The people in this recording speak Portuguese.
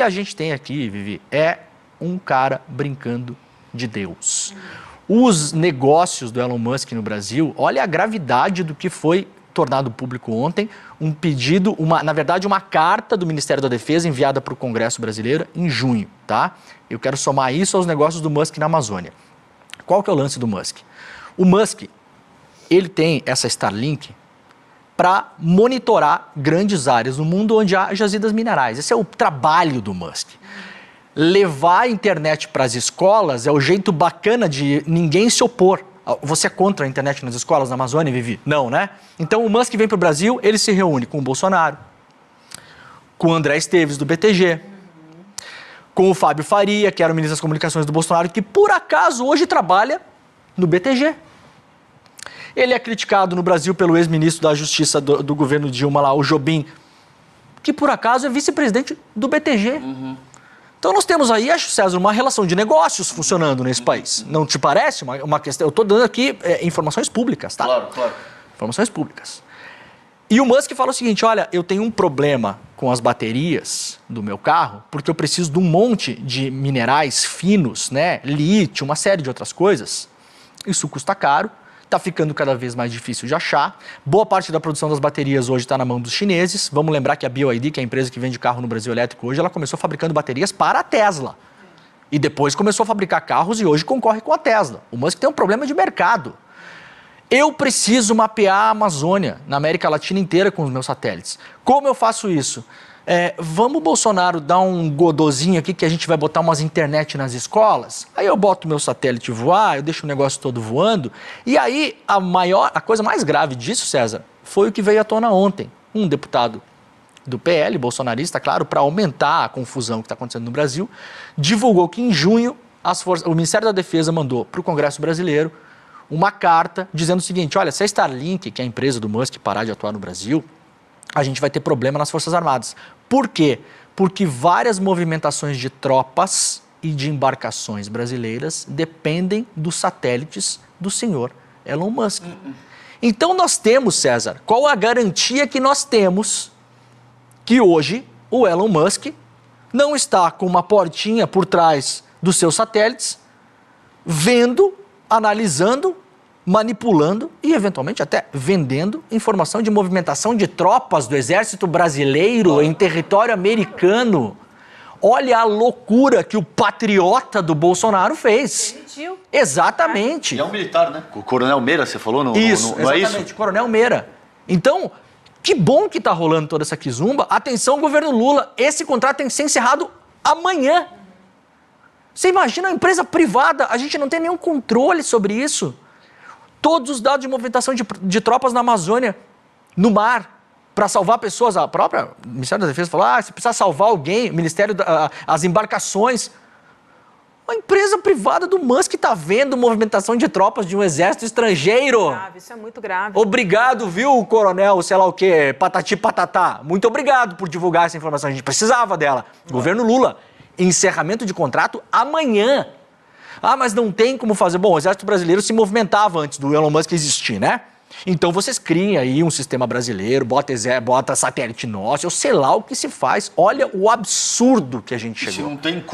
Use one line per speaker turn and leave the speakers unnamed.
que a gente tem aqui, Vivi, é um cara brincando de Deus. Os negócios do Elon Musk no Brasil, olha a gravidade do que foi tornado público ontem, um pedido, uma, na verdade, uma carta do Ministério da Defesa enviada para o Congresso brasileiro em junho, tá? Eu quero somar isso aos negócios do Musk na Amazônia. Qual que é o lance do Musk? O Musk, ele tem essa Starlink para monitorar grandes áreas no mundo onde há jazidas minerais. Esse é o trabalho do Musk. Levar a internet para as escolas é o jeito bacana de ninguém se opor. Ah, você é contra a internet nas escolas na Amazônia, Vivi? Não, né? Então o Musk vem para o Brasil, ele se reúne com o Bolsonaro, com o André Esteves, do BTG, com o Fábio Faria, que era o ministro das Comunicações do Bolsonaro, que por acaso hoje trabalha no BTG. Ele é criticado no Brasil pelo ex-ministro da Justiça do, do, governo Dilma, lá, o Jobim, que por acaso é vice-presidente do BTG. Uhum. Então nós temos aí, acho, César, uma relação de negócios funcionando nesse país. Não te parece uma, uma questão? Eu estou dando aqui é, informações públicas, tá? Claro, claro. Informações públicas. E o Musk fala o seguinte: olha, eu tenho um problema com as baterias do meu carro, porque eu preciso de um monte de minerais finos, né? Lítio, uma série de outras coisas. Isso custa caro está ficando cada vez mais difícil de achar. Boa parte da produção das baterias hoje está na mão dos chineses. Vamos lembrar que a BioID, que é a empresa que vende carro no Brasil elétrico hoje, ela começou fabricando baterias para a Tesla. E depois começou a fabricar carros e hoje concorre com a Tesla. O Musk tem um problema de mercado. Eu preciso mapear a Amazônia na América Latina inteira com os meus satélites. Como eu faço isso? É, vamos, Bolsonaro, dar um godozinho aqui que a gente vai botar umas internet nas escolas? Aí eu boto meu satélite voar, eu deixo o negócio todo voando. E aí a maior, a coisa mais grave disso, César, foi o que veio à tona ontem. Um deputado do PL, bolsonarista, claro, para aumentar a confusão que está acontecendo no Brasil, divulgou que em junho o Ministério da Defesa mandou para o Congresso Brasileiro uma carta dizendo o seguinte: olha, se a Starlink, que é a empresa do Musk, parar de atuar no Brasil, a gente vai ter problema nas Forças Armadas. Por quê? Porque várias movimentações de tropas e de embarcações brasileiras dependem dos satélites do senhor Elon Musk. Então nós temos, César, qual a garantia que nós temos que hoje o Elon Musk não está com uma portinha por trás dos seus satélites, vendo, analisando manipulando e, eventualmente, até vendendo informação de movimentação de tropas do exército brasileiro em território americano. Olha a loucura que o patriota do Bolsonaro fez. Permitiu. Exatamente. Ele é um militar, né? O Coronel Meira, você falou? No, isso, no, não exatamente, é isso? Coronel Meira. Então, que bom que está rolando toda essa quizumba. Atenção, governo Lula, esse contrato tem que ser encerrado amanhã. Você imagina a empresa privada, a gente não tem nenhum controle sobre isso todos os dados de movimentação de, de tropas na Amazônia, no mar, para salvar pessoas. A própria Ministério da Defesa falou: ah, se precisar salvar alguém, o Ministério da, as embarcações. Uma empresa privada do Musk está vendo movimentação de tropas de um exército estrangeiro. Isso é, grave, isso é muito grave. Obrigado, viu, coronel, sei lá o quê, patati patatá. Muito obrigado por divulgar essa informação. A gente precisava dela. Governo Lula, encerramento de contrato amanhã. Ah, mas não tem como fazer. Bom, o exército brasileiro se movimentava antes do Elon Musk existir, né? Então vocês criem aí um sistema brasileiro, bota, exército, bota satélite nosso, eu sei lá o que se faz. Olha o absurdo que a gente chegou. Isso não tem